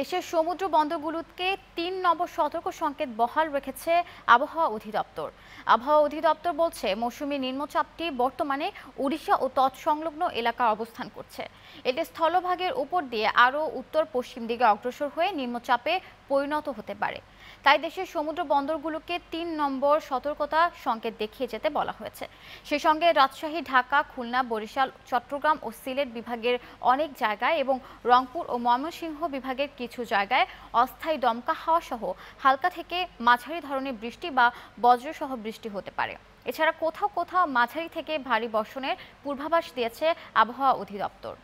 দেশের সমুদ্র বন্দরগুলোকে তিন নম্বর সতর্ক সংকেত বহাল রেখেছে আবহাওয়া অধিদপ্তর আবহাওয়া অধিদপ্তর বলছে মৌসুমি নিম্নচাপটি বর্তমানে উড়িষ্যা ও তৎসংলগ্ন এলাকা অবস্থান করছে এতে স্থলভাগের উপর দিয়ে আরও উত্তর পশ্চিম দিকে অগ্রসর হয়ে নিম্নচাপে পরিণত হতে পারে তাই দেশের সমুদ্র বন্দরগুলোকে তিন নম্বর সতর্কতা সংকেত দেখিয়ে যেতে বলা হয়েছে সেই সঙ্গে রাজশাহী ঢাকা খুলনা বরিশাল চট্টগ্রাম ও সিলেট বিভাগের অনেক জায়গায় এবং রংপুর ও ময়মনসিংহ বিভাগের কিছু জায়গায় অস্থায়ী দমকা হাওয়া সহ হালকা থেকে মাঝারি ধরনের বৃষ্টি বা বজ্রসহ বৃষ্টি হতে পারে এছাড়া কোথাও কোথাও মাঝারি থেকে ভারী বর্ষণের পূর্বাভাস দিয়েছে আবহাওয়া অধিদপ্তর